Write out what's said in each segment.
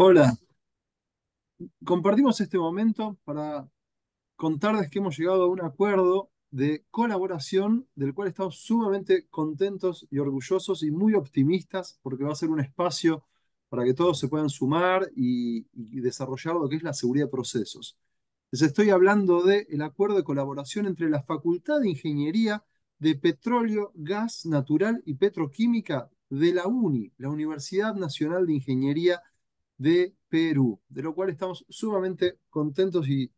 Hola, compartimos este momento para contarles que hemos llegado a un acuerdo de colaboración del cual estamos sumamente contentos y orgullosos y muy optimistas porque va a ser un espacio para que todos se puedan sumar y, desarrollar lo que es la seguridad de procesos. Les estoy hablando del acuerdo de colaboración entre la Facultad de Ingeniería de Petróleo, Gas Natural y Petroquímica de la UNI, la Universidad Nacional de Ingeniería de Perú, de lo cual estamos sumamente contentos y,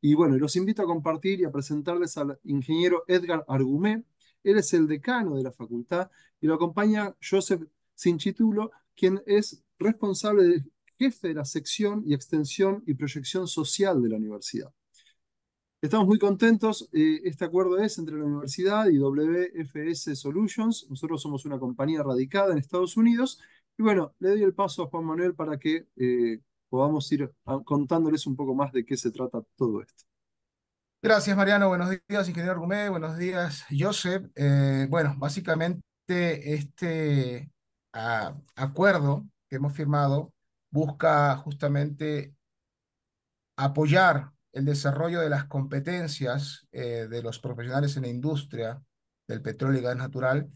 y bueno, los invito a compartir y a presentarles al ingeniero Edgar Argumé. Él es el decano de la facultad y lo acompaña Joseph Sinchitulo, quien es responsable del jefe de la sección y extensión y proyección social de la universidad. Estamos muy contentos. Eh, este acuerdo es entre la universidad y WFS Solutions. Nosotros somos una compañía radicada en Estados Unidos y bueno, le doy el paso a Juan Manuel para que eh, podamos ir contándoles un poco más de qué se trata todo esto. Gracias, Mariano. Buenos días, ingeniero Argumé. Buenos días, Joseph. Eh, bueno, básicamente este acuerdo que hemos firmado busca justamente apoyar el desarrollo de las competencias eh, de los profesionales en la industria del petróleo y gas natural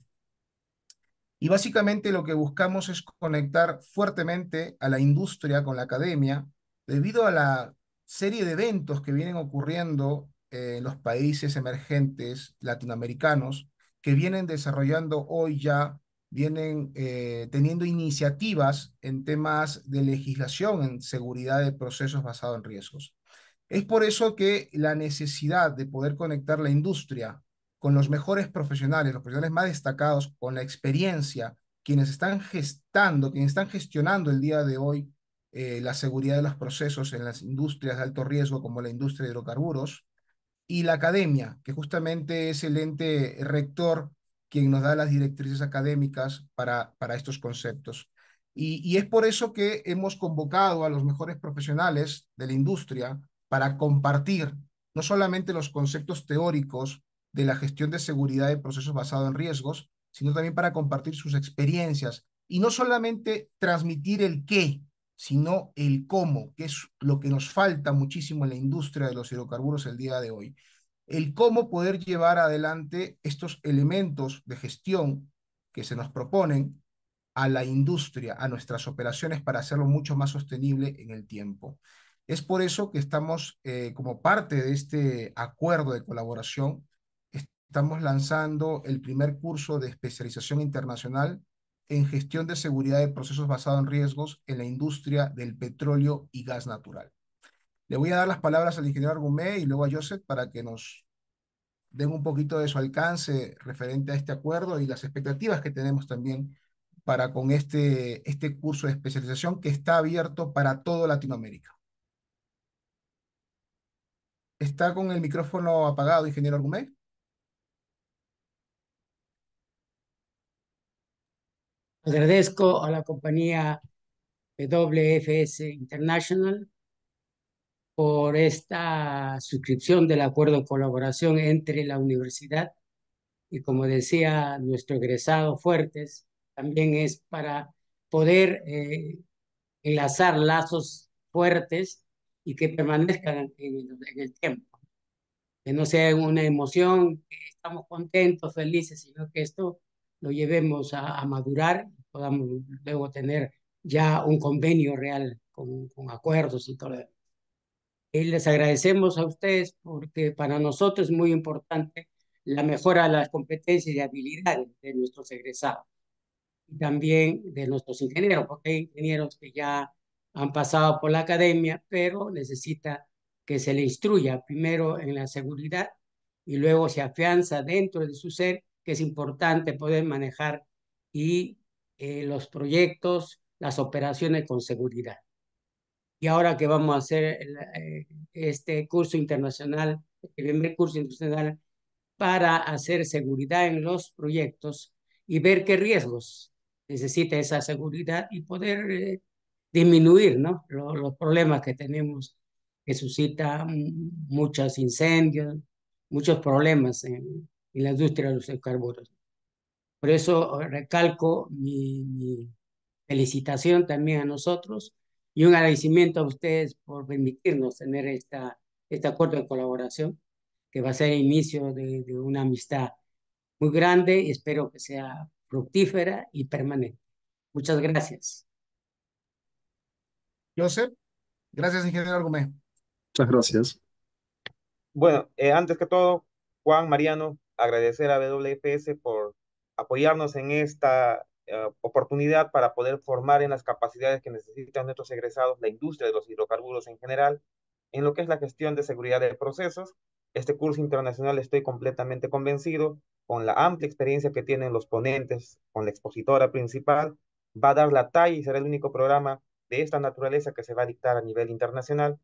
y básicamente lo que buscamos es conectar fuertemente a la industria con la academia, debido a la serie de eventos que vienen ocurriendo en los países emergentes latinoamericanos, que vienen desarrollando hoy ya, vienen eh, teniendo iniciativas en temas de legislación, en seguridad de procesos basados en riesgos. Es por eso que la necesidad de poder conectar la industria con los mejores profesionales, los profesionales más destacados, con la experiencia, quienes están gestando, quienes están gestionando el día de hoy eh, la seguridad de los procesos en las industrias de alto riesgo como la industria de hidrocarburos, y la academia, que justamente es el ente rector quien nos da las directrices académicas para, para estos conceptos. y es por eso que hemos convocado a los mejores profesionales de la industria para compartir no solamente los conceptos teóricos, de la gestión de seguridad de procesos basados en riesgos, sino también para compartir sus experiencias y no solamente transmitir el qué, sino el cómo, que es lo que nos falta muchísimo en la industria de los hidrocarburos el día de hoy. El cómo poder llevar adelante estos elementos de gestión que se nos proponen a la industria, a nuestras operaciones para hacerlo mucho más sostenible en el tiempo. Es por eso que estamos eh, como parte de este acuerdo de colaboración estamos lanzando el primer curso de especialización internacional en gestión de seguridad de procesos basados en riesgos en la industria del petróleo y gas natural. Le voy a dar las palabras al ingeniero Argumé y luego a Joseph para que nos den un poquito de su alcance referente a este acuerdo y las expectativas que tenemos también para con este, este curso de especialización que está abierto para toda Latinoamérica. ¿Está con el micrófono apagado, ingeniero Argumé? Agradezco a la compañía WFS International por esta suscripción del acuerdo de colaboración entre la universidad y como decía nuestro egresado Fuertes, también es para poder eh, enlazar lazos fuertes y que permanezcan en, en, el tiempo. Que no sea una emoción, que estamos contentos, felices, sino que esto lo llevemos a, madurar, podamos luego tener ya un convenio real con, acuerdos y todo. Y eh, les agradecemos a ustedes porque para nosotros es muy importante la mejora de las competencias y habilidades de nuestros egresados y también de nuestros ingenieros, porque hay ingenieros que ya han pasado por la academia, pero necesita que se le instruya primero en la seguridad y luego se afianza dentro de su ser que es importante poder manejar y eh, los proyectos, las operaciones con seguridad. Y ahora que vamos a hacer eh, este curso internacional, el primer curso internacional para hacer seguridad en los proyectos y ver qué riesgos necesita esa seguridad y poder eh, disminuir ¿no? los problemas que tenemos que suscita mm, muchos incendios, muchos problemas en, y la industria de los carburos Por eso recalco mi, felicitación también a nosotros y un agradecimiento a ustedes por permitirnos tener esta, este acuerdo de colaboración, que va a ser el inicio de, una amistad muy grande y espero que sea fructífera y permanente. Muchas gracias. Joseph, gracias, ingeniero Gómez. Muchas gracias. Bueno, eh, antes que todo, Juan, Mariano, agradecer a WFS por apoyarnos en esta eh, oportunidad para poder formar en las capacidades que necesitan nuestros egresados la industria de los hidrocarburos en general, en lo que es la gestión de seguridad de procesos. Este curso internacional estoy completamente convencido, con la amplia experiencia que tienen los ponentes, con la expositora principal, va a dar la talla y será el único programa de esta naturaleza que se va a dictar a nivel internacional.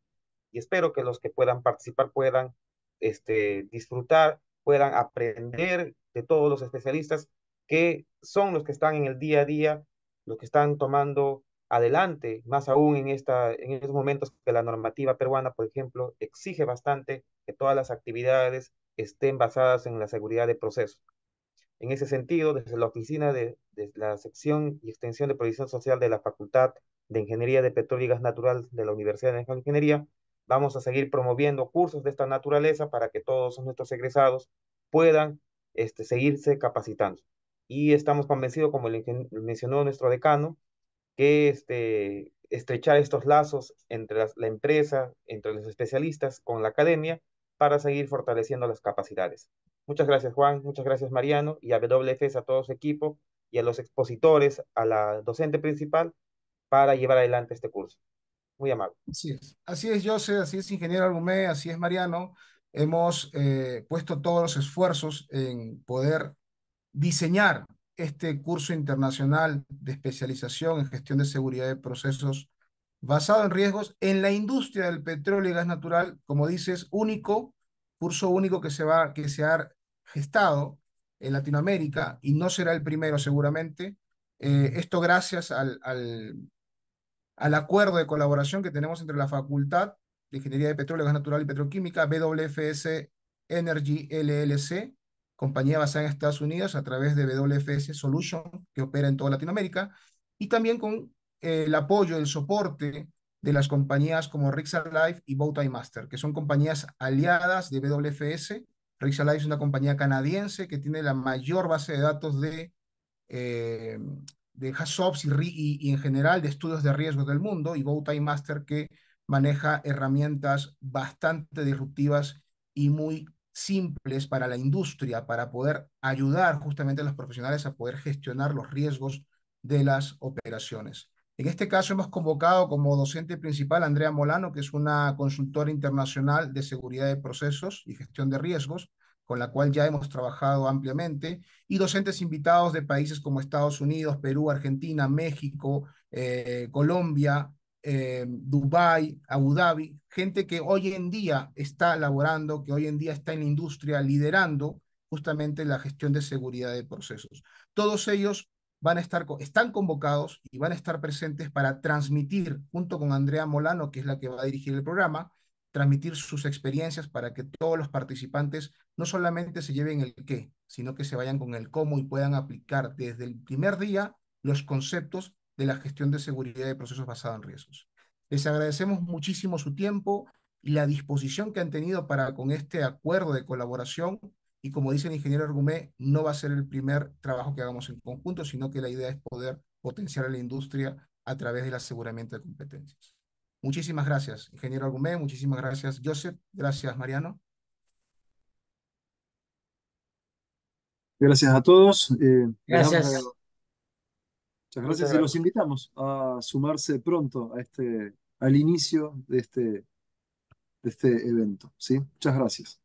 Y espero que los que puedan participar puedan este, disfrutar puedan aprender de todos los especialistas que son los que están en el día a día, los que están tomando adelante, más aún en, esta, en estos momentos que la normativa peruana, por ejemplo, exige bastante que todas las actividades estén basadas en la seguridad de proceso. En ese sentido, desde la oficina de, la sección y extensión de Provisión social de la Facultad de Ingeniería de Petróleo y Gas Natural de la Universidad de Ingeniería, Vamos a seguir promoviendo cursos de esta naturaleza para que todos nuestros egresados puedan este, seguirse capacitando. Y estamos convencidos, como le mencionó nuestro decano, que este, estrechar estos lazos entre la empresa, entre los especialistas, con la academia, para seguir fortaleciendo las capacidades. Muchas gracias Juan, muchas gracias Mariano y a WFS, a todo su equipo y a los expositores, a la docente principal, para llevar adelante este curso. Muy amable. Así es, así es José, así es ingeniero Argumé, así es Mariano. Hemos eh, puesto todos los esfuerzos en poder diseñar este curso internacional de especialización en gestión de seguridad de procesos basado en riesgos en la industria del petróleo y gas natural, como dices, único, curso único que se, va, que se ha gestado en Latinoamérica y no será el primero seguramente. Eh, esto gracias al, al, al acuerdo de colaboración que tenemos entre la Facultad de Ingeniería de Petróleo, Gas Natural y Petroquímica, BWFS Energy LLC, compañía basada en Estados Unidos a través de WFS Solution, que opera en toda Latinoamérica, y también con eh, el apoyo, el soporte de las compañías como Rixar Life y Bowtie Master, que son compañías aliadas de WFS. Rixar Life es una compañía canadiense que tiene la mayor base de datos de eh, de y, en general de estudios de riesgos del mundo y Bowtie Master que maneja herramientas bastante disruptivas y muy simples para la industria, para poder ayudar justamente a los profesionales a poder gestionar los riesgos de las operaciones. En este caso hemos convocado como docente principal a Andrea Molano, que es una consultora internacional de seguridad de procesos y gestión de riesgos, con la cual ya hemos trabajado ampliamente, y docentes invitados de países como Estados Unidos, Perú, Argentina, México, eh, Colombia, eh, Dubái, Abu Dhabi, gente que hoy en día está laborando, que hoy en día está en la industria liderando justamente la gestión de seguridad de procesos. Todos ellos van a estar, están convocados y van a estar presentes para transmitir junto con Andrea Molano, que es la que va a dirigir el programa, transmitir sus experiencias para que todos los participantes no solamente se lleven el qué, sino que se vayan con el cómo y puedan aplicar desde el primer día los conceptos de la gestión de seguridad de procesos basados en riesgos. Les agradecemos muchísimo su tiempo y la disposición que han tenido para con este acuerdo de colaboración. Y como dice el ingeniero Argumé, no va a ser el primer trabajo que hagamos en conjunto, sino que la idea es poder potenciar a la industria a través del aseguramiento de competencias. Muchísimas gracias, ingeniero Agumé, muchísimas gracias, Joseph, gracias, Mariano. Gracias a todos. Eh, gracias. Muchas gracias y los invitamos a sumarse pronto a este, al inicio de este, de este evento. ¿sí? Muchas gracias.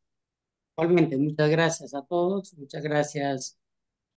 Igualmente, muchas gracias a todos, muchas gracias